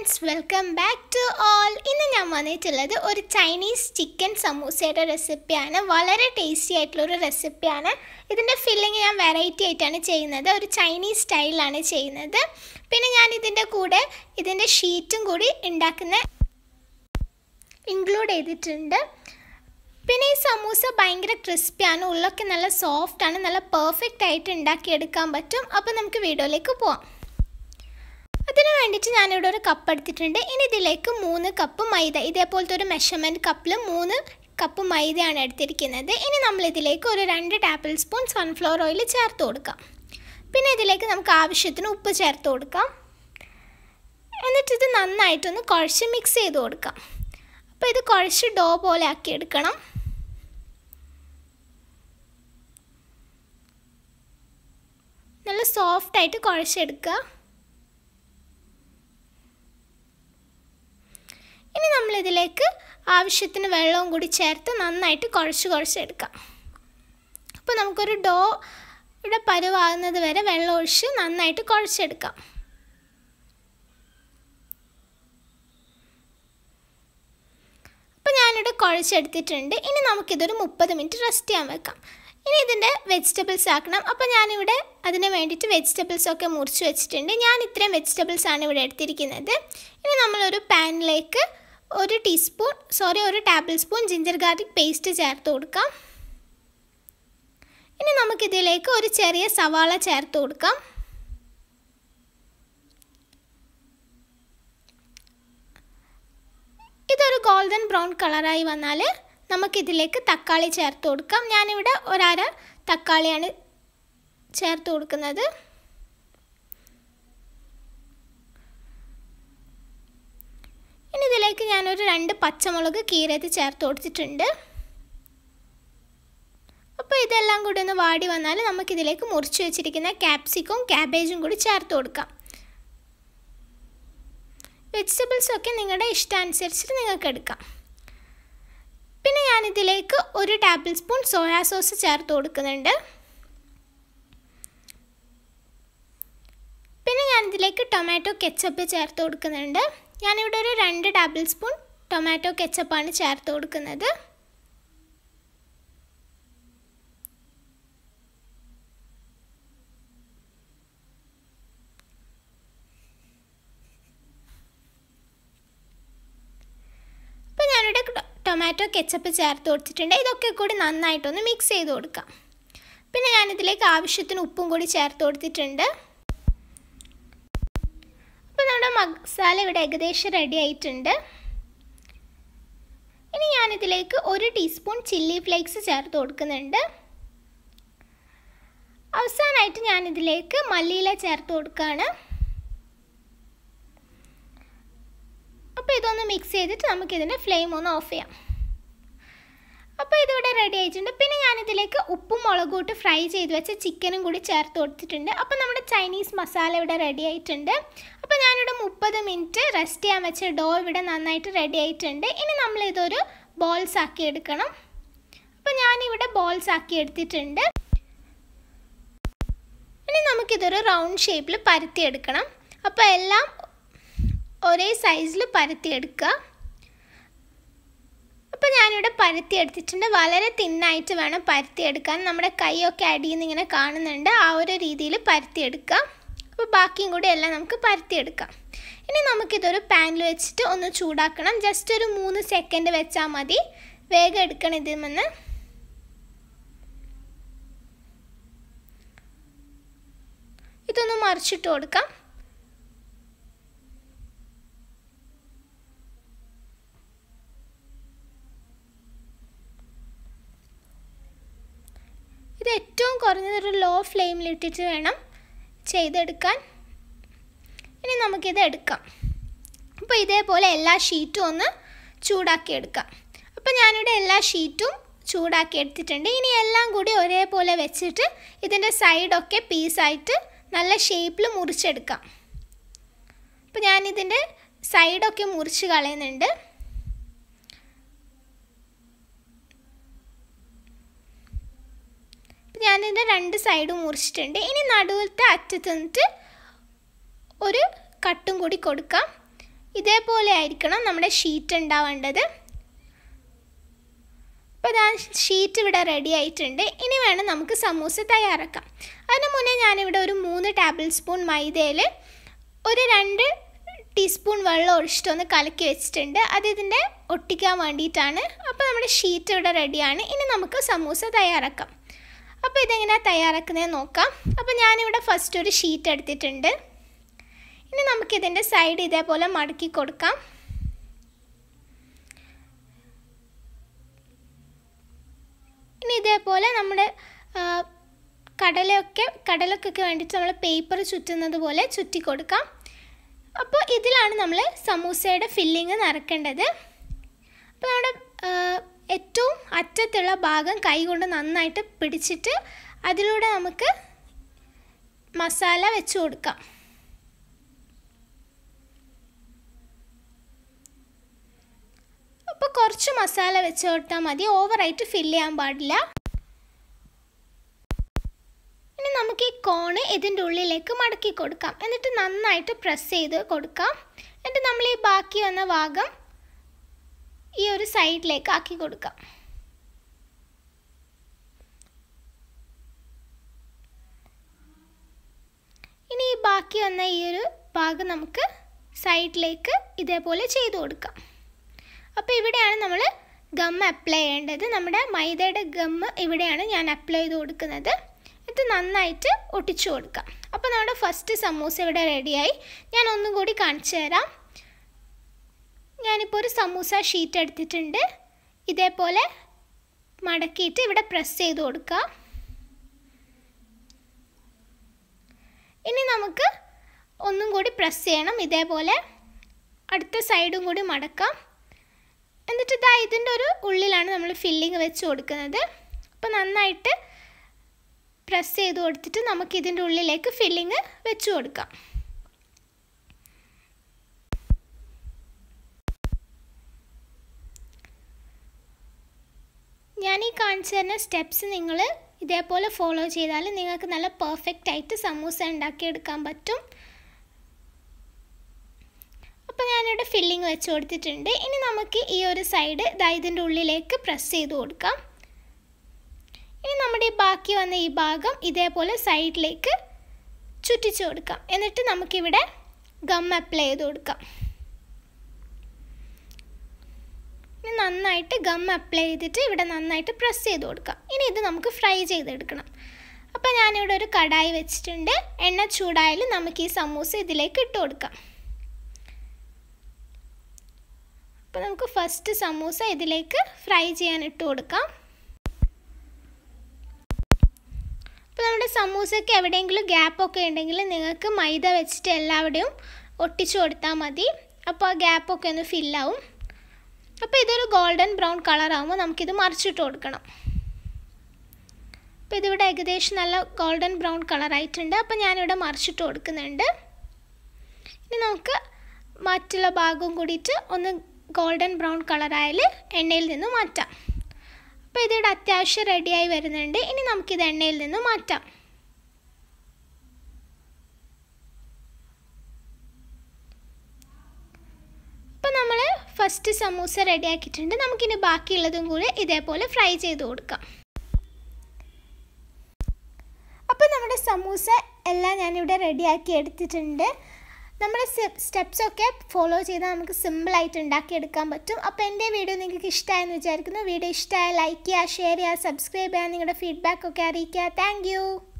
friends welcome back to all ഇന്ന് ഞാൻ വന്നിട്ടുള്ളത് ഒരു ചൈനീസ് ചിക്കൻ സമൂസയുടെ റെസിപ്പിയാണ് വളരെ ടേസ്റ്റി ആയിട്ടുള്ള ഒരു റെസിപ്പിയാണ് ഇതിൻ്റെ ഫില്ലിങ് ഞാൻ വെറൈറ്റി ആയിട്ടാണ് ചെയ്യുന്നത് ഒരു ചൈനീസ് സ്റ്റൈലിലാണ് ചെയ്യുന്നത് പിന്നെ ഞാൻ ഇതിൻ്റെ കൂടെ ഇതിൻ്റെ ഷീറ്റും കൂടി ഉണ്ടാക്കുന്ന ഇൻക്ലൂഡ് ചെയ്തിട്ടുണ്ട് പിന്നെ ഈ സമൂസ ഭയങ്കര ക്രിസ്പിയാണ് ഉള്ളൊക്കെ നല്ല സോഫ്റ്റാണ് നല്ല പെർഫെക്റ്റ് ആയിട്ട് ഉണ്ടാക്കിയെടുക്കാൻ പറ്റും അപ്പോൾ നമുക്ക് വീഡിയോയിലേക്ക് പോവാം വേണ്ടിയിട്ട് ഞാനിവിടെ ഒരു കപ്പ് എടുത്തിട്ടുണ്ട് ഇനി ഇതിലേക്ക് മൂന്ന് കപ്പ് മൈദ ഇതേപോലത്തെ ഒരു മെഷർമെൻറ്റ് കപ്പിൽ മൂന്ന് കപ്പ് മൈദയാണ് എടുത്തിരിക്കുന്നത് ഇനി നമ്മളിതിലേക്ക് ഒരു രണ്ട് ടേബിൾ സ്പൂൺ സൺഫ്ലവർ ഓയിൽ ചേർത്ത് കൊടുക്കാം പിന്നെ ഇതിലേക്ക് നമുക്ക് ആവശ്യത്തിന് ഉപ്പ് ചേർത്ത് കൊടുക്കാം എന്നിട്ട് ഇത് നന്നായിട്ടൊന്ന് കുഴച്ച് മിക്സ് ചെയ്ത് കൊടുക്കാം അപ്പോൾ ഇത് കുഴച്ച് ഡോ പോലെ ആക്കി എടുക്കണം നല്ല സോഫ്റ്റായിട്ട് കുഴച്ചെടുക്കുക ഇനി നമ്മളിതിലേക്ക് ആവശ്യത്തിന് വെള്ളവും കൂടി ചേർത്ത് നന്നായിട്ട് കുഴച്ച് കുഴച്ചെടുക്കാം അപ്പോൾ നമുക്കൊരു ഡോ ഇവിടെ പരുവാകുന്നത് വരെ വെള്ളം ഒഴിച്ച് നന്നായിട്ട് കുഴച്ചെടുക്കാം അപ്പോൾ ഞാനിവിടെ കുഴച്ചെടുത്തിട്ടുണ്ട് ഇനി നമുക്കിതൊരു മുപ്പത് മിനിറ്റ് റെസ്റ്റ് ചെയ്യാൻ വെക്കാം ഇനി ഇതിൻ്റെ വെജിറ്റബിൾസ് ആക്കണം അപ്പോൾ ഞാനിവിടെ അതിന് വേണ്ടിയിട്ട് വെജിറ്റബിൾസൊക്കെ മുറിച്ച് വെച്ചിട്ടുണ്ട് ഞാൻ ഇത്രയും വെജിറ്റബിൾസാണ് ഇവിടെ എടുത്തിരിക്കുന്നത് ഇനി നമ്മളൊരു പാനിലേക്ക് ഒരു ടീസ്പൂൺ സോറി ഒരു tablespoon ginger garlic paste ചേർത്ത് കൊടുക്കാം ഇനി നമുക്കിതിലേക്ക് ഒരു ചെറിയ സവാള ചേർത്ത് കൊടുക്കാം ഇതൊരു ഗോൾഡൻ ബ്രൗൺ കളറായി വന്നാൽ നമുക്കിതിലേക്ക് തക്കാളി ചേർത്ത് കൊടുക്കാം ഞാനിവിടെ ഒരര തക്കാളിയാണ് ചേർത്ത് കൊടുക്കുന്നത് ഇനി ഇതിലേക്ക് ഞാനൊരു രണ്ട് പച്ചമുളക് കീരത്ത് ചേർത്ത് കൊടുത്തിട്ടുണ്ട് അപ്പോൾ ഇതെല്ലാം കൂടി ഒന്ന് വാടി വന്നാൽ നമുക്കിതിലേക്ക് മുറിച്ച് വെച്ചിരിക്കുന്ന ക്യാപ്സിക്കും ക്യാബേജും കൂടി ചേർത്ത് കൊടുക്കാം വെജിറ്റബിൾസൊക്കെ നിങ്ങളുടെ ഇഷ്ടമനുസരിച്ചിട്ട് നിങ്ങൾക്ക് എടുക്കാം പിന്നെ ഞാനിതിലേക്ക് ഒരു ടേബിൾ സ്പൂൺ സോയാ സോസ് ചേർത്ത് കൊടുക്കുന്നുണ്ട് പിന്നെ ഞാനിതിലേക്ക് ടൊമാറ്റോ കെച്ചപ്പ് ചേർത്ത് കൊടുക്കുന്നുണ്ട് ഞാനിവിടെ ഒരു രണ്ട് ടേബിൾ സ്പൂൺ ടൊമാറ്റോ കെച്ചപ്പാണ് ചേർത്ത് കൊടുക്കുന്നത് ടൊമാറ്റോ കെച്ചപ്പ് ചേർത്ത് കൊടുത്തിട്ടുണ്ട് ഇതൊക്കെ കൂടി നന്നായിട്ടൊന്ന് മിക്സ് ചെയ്ത് കൊടുക്കാം പിന്നെ ഞാനിതിലേക്ക് ആവശ്യത്തിന് ഉപ്പും കൂടി ചേർത്ത് കൊടുത്തിട്ടുണ്ട് മസാല ഇവിടെ ഏകദേശം റെഡി ആയിട്ടുണ്ട് ഇനി ഞാനിതിലേക്ക് ഒരു ടീസ്പൂൺ ചില്ലി ഫ്ലേക്സ് ചേർത്ത് കൊടുക്കുന്നുണ്ട് അവസാനമായിട്ട് ഞാനിതിലേക്ക് മല്ലിയില ചേർത്ത് കൊടുക്കുകയാണ് അപ്പോൾ ഇതൊന്ന് മിക്സ് ചെയ്തിട്ട് നമുക്കിതിൻ്റെ ഫ്ലെയിം ഒന്ന് ഓഫ് ചെയ്യാം അപ്പോൾ ഇതിവിടെ റെഡി ആയിട്ടുണ്ട് പിന്നെ ഞാനിതിലേക്ക് ഉപ്പും മുളകും ഇട്ട് ഫ്രൈ ചെയ്ത് വെച്ച ചിക്കനും കൂടി ചേർത്ത് കൊടുത്തിട്ടുണ്ട് അപ്പോൾ നമ്മുടെ ചൈനീസ് മസാല ഇവിടെ റെഡി ആയിട്ടുണ്ട് അപ്പോൾ ഞാനിവിടെ മുപ്പത് മിനിറ്റ് റെസ്റ്റ് ചെയ്യാൻ വെച്ച ഡോ ഇവിടെ നന്നായിട്ട് റെഡി ആയിട്ടുണ്ട് ഇനി നമ്മൾ ഇതൊരു ബോൾസ് ആക്കി എടുക്കണം അപ്പോൾ ഞാനിവിടെ ബോൾസ് ആക്കി എടുത്തിട്ടുണ്ട് ഇനി നമുക്കിതൊരു റൗണ്ട് ഷേപ്പിൽ പരത്തി എടുക്കണം അപ്പോൾ എല്ലാം ഒരേ സൈസിൽ പരത്തി എടുക്കുക ഞാനിവിടെ പരുത്തി എടുത്തിട്ടുണ്ട് വളരെ തിന്നായിട്ട് വേണം പരുത്തി എടുക്കാൻ നമ്മുടെ കൈയൊക്കെ അടിയിൽ നിന്ന് ഇങ്ങനെ കാണുന്നുണ്ട് ആ ഒരു രീതിയിൽ പരുത്തി എടുക്കാം അപ്പോൾ ബാക്കിയും കൂടി എല്ലാം നമുക്ക് പരത്തി എടുക്കാം ഇനി നമുക്കിതൊരു പാനിൽ വെച്ചിട്ട് ഒന്ന് ചൂടാക്കണം ജസ്റ്റ് ഒരു മൂന്ന് സെക്കൻഡ് വെച്ചാൽ മതി വേഗം എടുക്കണം ഇതിൽ നിന്ന് ഇതൊന്ന് മറിച്ചിട്ട് കൊടുക്കാം ഇത് ഏറ്റവും കുറഞ്ഞതൊരു ലോ ഫ്ലെയിമിലിട്ടിട്ട് വേണം ചെയ്തെടുക്കാൻ ഇനി നമുക്കിത് എടുക്കാം അപ്പോൾ ഇതേപോലെ എല്ലാ ഷീറ്റും ഒന്ന് ചൂടാക്കി എടുക്കാം അപ്പോൾ ഞാനിവിടെ എല്ലാ ഷീറ്റും ചൂടാക്കി എടുത്തിട്ടുണ്ട് ഇനി എല്ലാം കൂടി ഒരേപോലെ വെച്ചിട്ട് ഇതിൻ്റെ സൈഡൊക്കെ പീസായിട്ട് നല്ല ഷേപ്പിൽ മുറിച്ചെടുക്കാം അപ്പോൾ ഞാനിതിൻ്റെ സൈഡൊക്കെ മുറിച്ച് കളയുന്നുണ്ട് ഇതിൻ്റെ രണ്ട് സൈഡും മുറിച്ചിട്ടുണ്ട് ഇനി നടുവിലത്തെ അറ്റത്ത് നിന്നിട്ട് ഒരു കട്ടും കൂടി കൊടുക്കാം ഇതേപോലെ ആയിരിക്കണം നമ്മുടെ ഷീറ്റ് ഉണ്ടാവേണ്ടത് അപ്പോൾ ഇതാ ഷീറ്റ് ഇവിടെ റെഡി ആയിട്ടുണ്ട് ഇനി വേണം നമുക്ക് സമൂസ തയ്യാറാക്കാം അതിന് മുന്നേ ഞാനിവിടെ ഒരു മൂന്ന് ടേബിൾ സ്പൂൺ മൈദയിൽ ഒരു രണ്ട് ടീസ്പൂൺ വെള്ളം ഒഴിച്ചിട്ടൊന്ന് കലക്കി വെച്ചിട്ടുണ്ട് അത് ഇതിൻ്റെ ഒട്ടിക്കാൻ വേണ്ടിയിട്ടാണ് അപ്പോൾ നമ്മുടെ ഷീറ്റ് ഇവിടെ റെഡിയാണ് ഇനി നമുക്ക് സമൂസ തയ്യാറാക്കാം അപ്പോൾ ഇതെങ്ങനെയാണ് തയ്യാറാക്കുന്നത് നോക്കാം അപ്പോൾ ഞാനിവിടെ ഫസ്റ്റ് ഒരു ഷീറ്റ് എടുത്തിട്ടുണ്ട് ഇനി നമുക്കിതിൻ്റെ സൈഡ് ഇതേപോലെ മടക്കി കൊടുക്കാം ഇനി ഇതേപോലെ നമ്മുടെ കടലയൊക്കെ കടലൊക്കെ വേണ്ടിയിട്ട് നമ്മൾ പേപ്പർ ചുറ്റുന്നത് പോലെ ചുറ്റി കൊടുക്കാം അപ്പോൾ ഇതിലാണ് നമ്മൾ സമൂസയുടെ ഫില്ലിങ് നിറക്കേണ്ടത് അപ്പോൾ നമ്മുടെ ഏറ്റവും അറ്റത്തുള്ള ഭാഗം കൈകൊണ്ട് നന്നായിട്ട് പിടിച്ചിട്ട് അതിലൂടെ നമുക്ക് മസാല വെച്ച് കൊടുക്കാം അപ്പോൾ കുറച്ച് മസാല വെച്ച് കൊടുത്താൽ മതി ഓവറായിട്ട് ഫില്ല് ചെയ്യാൻ പാടില്ല ഇനി നമുക്ക് ഈ കോണ് ഇതിൻ്റെ ഉള്ളിലേക്ക് മടക്കി കൊടുക്കാം എന്നിട്ട് നന്നായിട്ട് പ്രസ് ചെയ്ത് കൊടുക്കാം എന്നിട്ട് നമ്മൾ ഈ ബാക്കി വന്ന ഭാഗം ഈ ഒരു സൈഡിലേക്ക് ആക്കി കൊടുക്കാം ഇനി ഈ ബാക്കി വന്ന ഈ ഒരു ഭാഗം നമുക്ക് സൈഡിലേക്ക് ഇതേപോലെ ചെയ്ത് കൊടുക്കാം അപ്പോൾ ഇവിടെയാണ് നമ്മൾ ഗം അപ്ലൈ ചെയ്യേണ്ടത് നമ്മുടെ മൈദയുടെ ഗം ഇവിടെയാണ് ഞാൻ അപ്ലൈ ചെയ്ത് കൊടുക്കുന്നത് ഇത് നന്നായിട്ട് ഒട്ടിച്ചു കൊടുക്കാം അപ്പോൾ നമ്മുടെ ഫസ്റ്റ് സമൂസ ഇവിടെ റെഡിയായി ഞാൻ ഒന്നും കൂടി കാണിച്ചു തരാം ഞാനിപ്പോൾ ഒരു സമൂസ ഷീറ്റ് എടുത്തിട്ടുണ്ട് ഇതേപോലെ മടക്കിയിട്ട് ഇവിടെ പ്രസ് ചെയ്ത് കൊടുക്കുക ഇനി നമുക്ക് ഒന്നും കൂടി പ്രസ് ചെയ്യണം ഇതേപോലെ അടുത്ത സൈഡും കൂടി മടക്കാം എന്നിട്ട് ഇതാ ഇതിൻ്റെ ഒരു ഉള്ളിലാണ് നമ്മൾ ഫില്ലിങ് വെച്ച് കൊടുക്കുന്നത് അപ്പോൾ നന്നായിട്ട് പ്രസ് ചെയ്ത് കൊടുത്തിട്ട് നമുക്ക് ഇതിൻ്റെ ഉള്ളിലേക്ക് ഫില്ലിങ് വെച്ച് കൊടുക്കാം ഞാൻ ഈ കാണിച്ചു തരുന്ന സ്റ്റെപ്സ് നിങ്ങൾ ഇതേപോലെ ഫോളോ ചെയ്താൽ നിങ്ങൾക്ക് നല്ല പെർഫെക്റ്റ് ആയിട്ട് സമൂസ ഉണ്ടാക്കിയെടുക്കാൻ പറ്റും അപ്പോൾ ഞാനിവിടെ ഫില്ലിങ് വെച്ച് കൊടുത്തിട്ടുണ്ട് ഇനി നമുക്ക് ഈ ഒരു സൈഡ് ഇതാ ഉള്ളിലേക്ക് പ്രസ് ചെയ്ത് കൊടുക്കാം ഇനി നമ്മുടെ ബാക്കി വന്ന ഈ ഭാഗം ഇതേപോലെ സൈഡിലേക്ക് ചുറ്റിച്ചു കൊടുക്കാം എന്നിട്ട് നമുക്കിവിടെ ഗം അപ്ലൈ ചെയ്ത് കൊടുക്കാം ഇനി നന്നായിട്ട് ഗം അപ്ലൈ ചെയ്തിട്ട് ഇവിടെ നന്നായിട്ട് പ്രസ് ചെയ്ത് കൊടുക്കാം ഇനി ഇത് നമുക്ക് ഫ്രൈ ചെയ്തെടുക്കണം അപ്പോൾ ഞാനിവിടെ ഒരു കടായി വെച്ചിട്ടുണ്ട് എണ്ണ ചൂടായാൽ നമുക്ക് ഈ സമൂസ ഇതിലേക്ക് ഇട്ട് കൊടുക്കാം അപ്പോൾ നമുക്ക് ഫസ്റ്റ് സമൂസ ഇതിലേക്ക് ഫ്രൈ ചെയ്യാൻ ഇട്ട് കൊടുക്കാം അപ്പോൾ നമ്മുടെ സമൂസയ്ക്ക് എവിടെയെങ്കിലും ഗ്യാപ്പൊക്കെ ഉണ്ടെങ്കിൽ നിങ്ങൾക്ക് മൈദ വെച്ചിട്ട് എല്ലാവിടെയും ഒട്ടിച്ചു കൊടുത്താൽ മതി അപ്പോൾ ആ ഗ്യാപ്പൊക്കെ ഒന്ന് ഫില്ലാവും അപ്പോൾ ഇതൊരു ഗോൾഡൻ ബ്രൗൺ കളർ ആകുമ്പോൾ നമുക്കിത് മറിച്ചിട്ട് കൊടുക്കണം അപ്പോൾ ഇതിവിടെ ഏകദേശം നല്ല ഗോൾഡൻ ബ്രൗൺ കളറായിട്ടുണ്ട് അപ്പോൾ ഞാനിവിടെ മറിച്ചിട്ട് കൊടുക്കുന്നുണ്ട് ഇനി നമുക്ക് മറ്റുള്ള ഭാഗവും കൂടിയിട്ട് ഒന്ന് ഗോൾഡൻ ബ്രൗൺ കളറായാൽ എണ്ണയിൽ നിന്ന് മാറ്റാം അപ്പോൾ ഇതിവിടെ അത്യാവശ്യം റെഡിയായി വരുന്നുണ്ട് ഇനി നമുക്കിത് എണ്ണയിൽ നിന്ന് മാറ്റാം ഫസ്റ്റ് സമൂസ റെഡിയാക്കിയിട്ടുണ്ട് നമുക്കിനി ബാക്കിയുള്ളതും കൂടെ ഇതേപോലെ ഫ്രൈ ചെയ്ത് കൊടുക്കാം അപ്പോൾ നമ്മുടെ സമൂസ എല്ലാം ഞാനിവിടെ റെഡിയാക്കി എടുത്തിട്ടുണ്ട് നമ്മുടെ സ്റ്റെപ്സൊക്കെ ഫോളോ ചെയ്താൽ നമുക്ക് സിമ്പിളായിട്ട് ഉണ്ടാക്കിയെടുക്കാൻ പറ്റും അപ്പോൾ എൻ്റെ വീഡിയോ നിങ്ങൾക്ക് ഇഷ്ടമായെന്ന് വിചാരിക്കുന്നു വീഡിയോ ഇഷ്ടമായ ലൈക്ക് ചെയ്യുക ഷെയർ ചെയ്യുക സബ്സ്ക്രൈബ് ചെയ്യുക നിങ്ങളുടെ ഫീഡ്ബാക്കൊക്കെ അറിയിക്കുക താങ്ക്